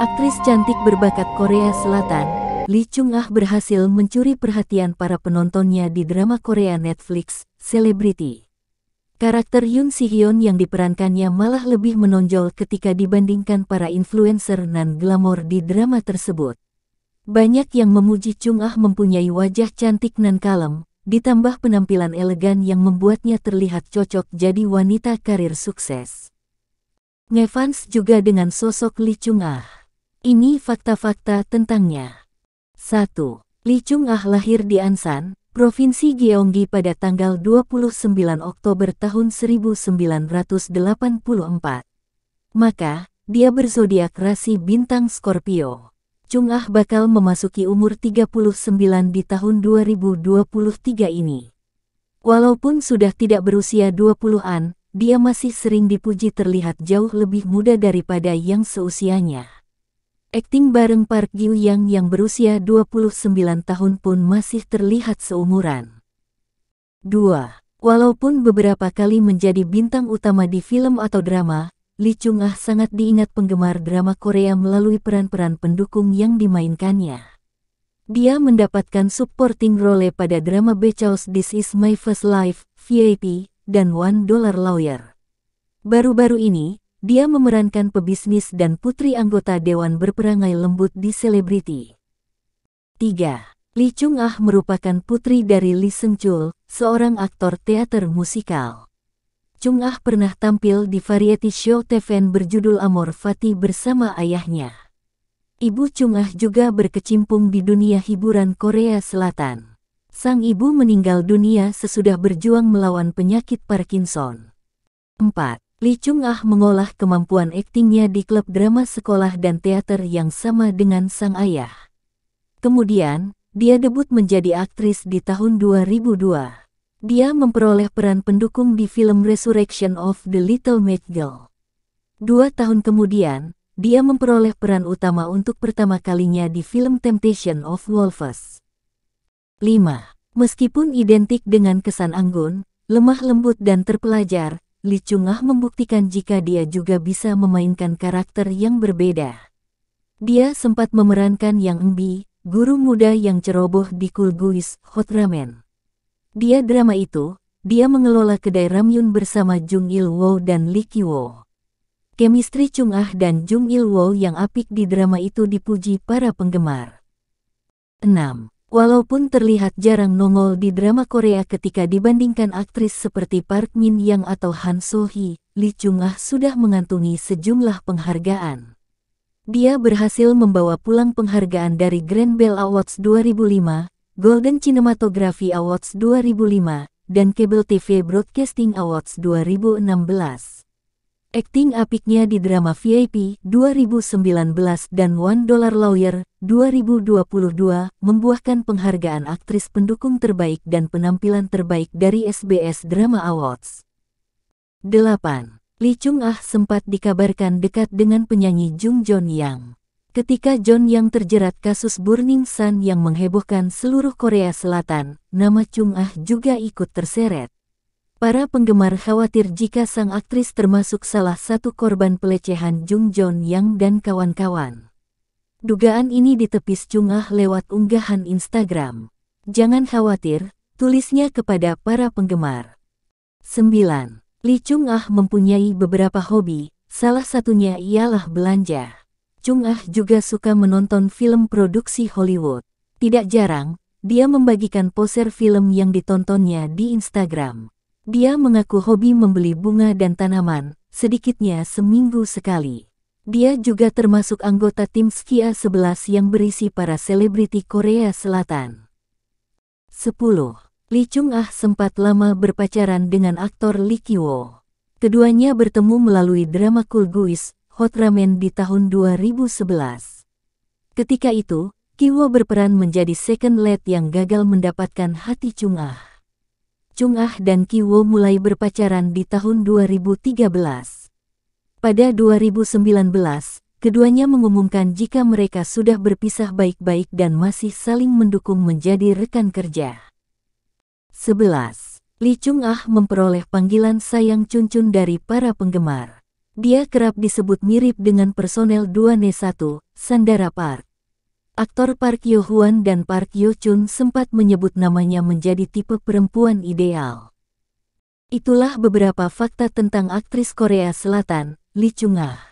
Aktris cantik berbakat Korea Selatan, Lee Chung Ah berhasil mencuri perhatian para penontonnya di drama Korea Netflix, Celebrity. Karakter Yoon Si Hyun yang diperankannya malah lebih menonjol ketika dibandingkan para influencer nan glamor di drama tersebut. Banyak yang memuji Chung Ah mempunyai wajah cantik nan kalem, ditambah penampilan elegan yang membuatnya terlihat cocok jadi wanita karir sukses. Ngefans juga dengan sosok Lee Chung Ah. Ini fakta-fakta tentangnya. 1. Li Chung-ah lahir di Ansan, Provinsi Gyeonggi pada tanggal 29 Oktober tahun 1984. Maka, dia berzodiak rasi bintang Scorpio. Chung-ah bakal memasuki umur 39 di tahun 2023 ini. Walaupun sudah tidak berusia 20-an, dia masih sering dipuji terlihat jauh lebih muda daripada yang seusianya. Akting bareng Park Gil Yang yang berusia 29 tahun pun masih terlihat seumuran. 2. Walaupun beberapa kali menjadi bintang utama di film atau drama, Lee Chung Ah sangat diingat penggemar drama Korea melalui peran-peran pendukung yang dimainkannya. Dia mendapatkan supporting role pada drama Bechaos This Is My First Life, VIP, dan One Dollar Lawyer. Baru-baru ini, dia memerankan pebisnis dan putri anggota Dewan Berperangai Lembut di Selebriti. 3. Lee Chung Ah merupakan putri dari Lee Seung Chul, seorang aktor teater musikal. Chung Ah pernah tampil di variety show TVN berjudul Amor Fati bersama ayahnya. Ibu Chung Ah juga berkecimpung di dunia hiburan Korea Selatan. Sang ibu meninggal dunia sesudah berjuang melawan penyakit Parkinson. 4. Li Chung Ah mengolah kemampuan aktingnya di klub drama sekolah dan teater yang sama dengan sang ayah. Kemudian, dia debut menjadi aktris di tahun 2002. Dia memperoleh peran pendukung di film Resurrection of the Little Mad Girl. Dua tahun kemudian, dia memperoleh peran utama untuk pertama kalinya di film Temptation of Wolves. 5. Meskipun identik dengan kesan anggun, lemah lembut dan terpelajar, Li ah membuktikan jika dia juga bisa memainkan karakter yang berbeda. Dia sempat memerankan Yang Embi, guru muda yang ceroboh di Kulguis, Hot Ramen. Dia drama itu, dia mengelola kedai Ramyun bersama Jung Il Wo dan Lee Kiwo. Kemistri Chung Ah dan Jung Il Wo yang apik di drama itu dipuji para penggemar. 6. Walaupun terlihat jarang nongol di drama Korea ketika dibandingkan aktris seperti Park Min young atau Han So Hee, Lee Chung Ah sudah mengantungi sejumlah penghargaan. Dia berhasil membawa pulang penghargaan dari Grand Bell Awards 2005, Golden Cinematography Awards 2005, dan Cable TV Broadcasting Awards 2016. Acting apiknya di drama VIP 2019 dan One Dollar Lawyer 2022 membuahkan penghargaan aktris pendukung terbaik dan penampilan terbaik dari SBS Drama Awards. 8. Lee Chung Ah sempat dikabarkan dekat dengan penyanyi Jung Jon Yang. Ketika John Yang terjerat kasus Burning Sun yang menghebohkan seluruh Korea Selatan, nama Chung Ah juga ikut terseret. Para penggemar khawatir jika sang aktris termasuk salah satu korban pelecehan Jung Jon Yang dan kawan-kawan. Dugaan ini ditepis Ah lewat unggahan Instagram. Jangan khawatir, tulisnya kepada para penggemar. 9. Lee Chung Ah mempunyai beberapa hobi, salah satunya ialah belanja. Chung Ah juga suka menonton film produksi Hollywood. Tidak jarang, dia membagikan poster film yang ditontonnya di Instagram. Dia mengaku hobi membeli bunga dan tanaman, sedikitnya seminggu sekali. Dia juga termasuk anggota tim Skia 11 yang berisi para selebriti Korea Selatan. 10. Lee Chung Ah sempat lama berpacaran dengan aktor Lee Kiwo. Keduanya bertemu melalui drama Cool Guys, Hot Ramen di tahun 2011. Ketika itu, Kiwo berperan menjadi second lead yang gagal mendapatkan hati Chung Ah. Chung Ah dan Kiwo mulai berpacaran di tahun 2013. Pada 2019, keduanya mengumumkan jika mereka sudah berpisah baik-baik dan masih saling mendukung menjadi rekan kerja. 11. Li Chung Ah memperoleh panggilan sayang Chun-Chun dari para penggemar. Dia kerap disebut mirip dengan personel 2 n 1, Sandara Park. Aktor Park Yo Hwan dan Park Yo Chun sempat menyebut namanya menjadi tipe perempuan ideal. Itulah beberapa fakta tentang aktris Korea Selatan, Lee Chung Ah.